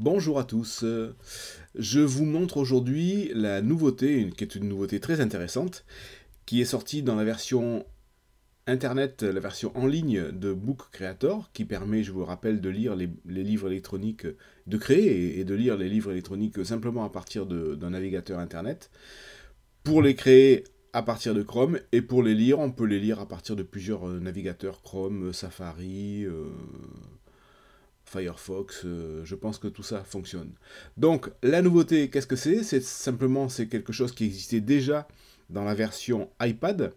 Bonjour à tous. Je vous montre aujourd'hui la nouveauté, qui est une nouveauté très intéressante, qui est sortie dans la version internet, la version en ligne de Book Creator, qui permet, je vous rappelle, de lire les, livres électroniques, de créer et, de lire les livres électroniques simplement à partir d'un navigateur internet. Pour les créer à partir de Chrome, et pour les lire, on peut les lire à partir de plusieurs euh, navigateurs Chrome, Safari. Euh, Firefox, euh, je pense que tout ça fonctionne. Donc la nouveauté, qu'est-ce que c'est C'est simplement c'est quelque chose qui existait déjà dans la version iPad,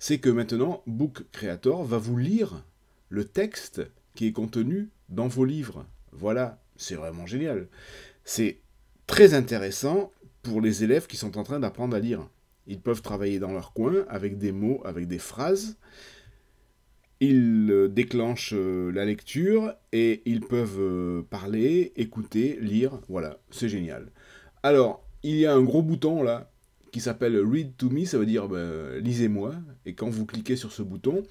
c'est que maintenant Book Creator va vous lire le texte qui est contenu dans vos livres. Voilà, c'est vraiment génial. C'est très intéressant pour les élèves qui sont en train d'apprendre à lire. Ils peuvent travailler dans leur coin avec des mots, avec des phrases ils euh, déclenchent euh, la lecture et ils peuvent euh, parler, écouter, lire. Voilà, c'est génial. Alors, il y a un gros bouton là qui s'appelle Read to Me, ça veut dire ben, lisez-moi. Et quand vous cliquez sur ce bouton,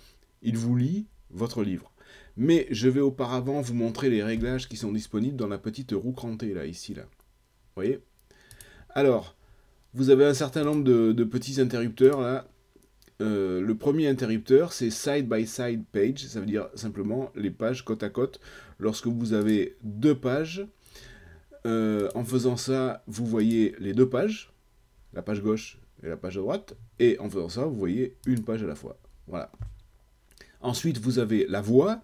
il vous lit votre livre. Mais je vais auparavant vous montrer les réglages qui sont disponibles dans la petite roue crantée là, ici là. Vous voyez Alors, vous avez un certain nombre de petits interrupteurs là euh, le premier interrupteur, c'est side by side page, ça veut dire simplement les pages côte à côte. Lorsque vous avez deux pages, euh, en faisant ça, vous voyez les deux pages, la page gauche et la page droite, et en faisant ça, vous voyez une page à la fois. Voilà. Ensuite, vous avez la voix.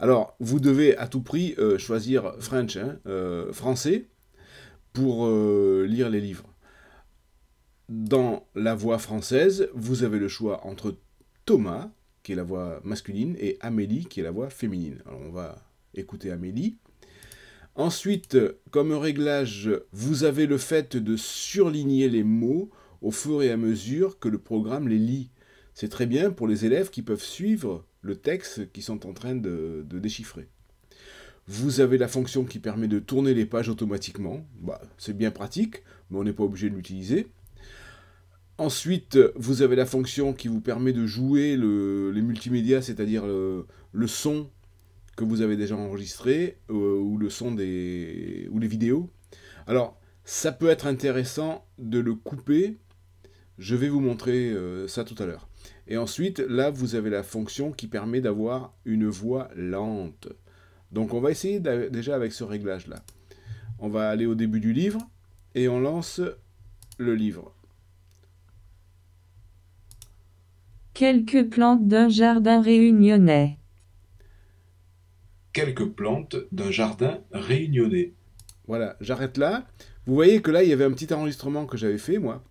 Alors, vous devez à tout prix euh, choisir French, hein, français, pour lire les livres dans la voix française, vous avez le choix entre Thomas, qui est la voix masculine, et Amélie, qui est la voix féminine. Alors on va écouter Amélie. Ensuite, comme réglage, vous avez le fait de surligner les mots au fur et à mesure que le programme les lit. C'est très bien pour les élèves qui peuvent suivre le texte qu'ils sont en train de, déchiffrer. Vous avez la fonction qui permet de tourner les pages automatiquement. Bah, c'est bien pratique, mais on n'est pas obligé de l'utiliser. Ensuite, euh, vous avez la fonction qui vous permet de jouer les multimédias, c'est-à-dire le, son que vous avez déjà enregistré euh, ou le son des les vidéos. Alors, ça peut être intéressant de le couper. Je vais vous montrer euh, ça tout à l'heure. Et ensuite, là, vous avez la fonction qui permet d'avoir une voix lente. Donc, on va essayer déjà avec ce réglage-là. On va aller au début du livre et on lance le livre. Quelques plantes d'un jardin réunionnais. Quelques plantes d'un jardin réunionnais. Voilà, j'arrête là. Vous voyez que là, il y avait un petit enregistrement que j'avais fait, moi.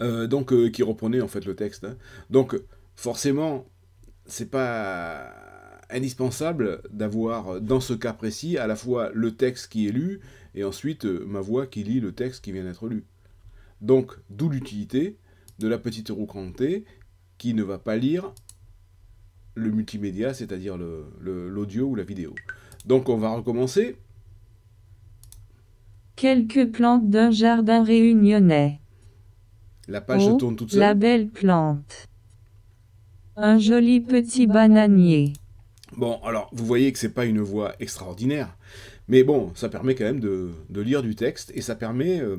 Euh, donc, euh, qui reprenait en fait le texte. Hein. Donc, forcément, c'est pas indispensable d'avoir, dans ce cas précis, à la fois le texte qui est lu et ensuite euh, ma voix qui lit le texte qui vient d'être lu. Donc, d'où l'utilité de la petite roue crantée qui ne va pas lire le multimédia, c'est-à-dire l'audio ou la vidéo. Donc on va recommencer. Quelques plantes d'un jardin réunionnais. La page oh, tourne toute seule. La belle plante. Un joli petit bananier. Bon, alors vous voyez que c'est pas une voix extraordinaire, mais bon, ça permet quand même de, lire du texte et ça permet, euh,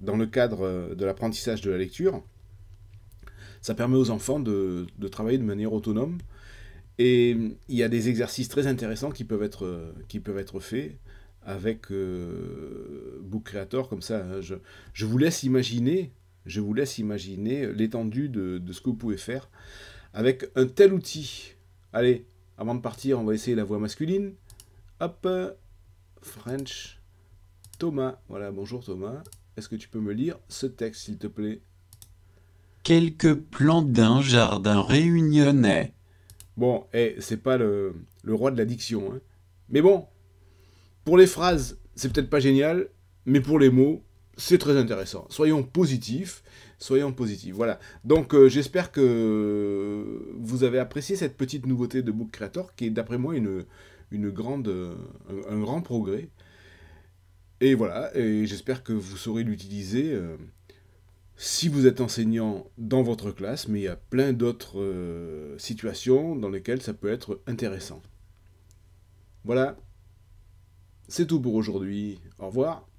dans le cadre euh, de l'apprentissage de la lecture, ça permet aux enfants de, travailler de manière autonome. Et il y a des exercices très intéressants qui peuvent être, qui peuvent être faits avec euh, Book Creator comme ça. Hein. Je, vous laisse imaginer, je vous laisse imaginer l'étendue de, ce que vous pouvez faire avec un tel outil. Allez, avant de partir, on va essayer la voix masculine. Hop, French, Thomas. Voilà, bonjour Thomas. Est-ce que tu peux me lire ce texte, s'il te plaît quelques plans d'un jardin réunionnais. Bon, eh, c'est pas le, roi de la diction. Hein. Mais bon, pour les phrases, c'est peut-être pas génial, mais pour les mots, c'est très intéressant. Soyons positifs, soyons positifs. Voilà. Donc euh, j'espère que vous avez apprécié cette petite nouveauté de Book Creator, qui est d'après moi une, grande, euh, un, grand progrès. Et voilà, et j'espère que vous saurez l'utiliser. Euh, si vous êtes enseignant dans votre classe, mais il y a plein d'autres euh, situations dans lesquelles ça peut être intéressant. Voilà, c'est tout pour aujourd'hui. Au revoir.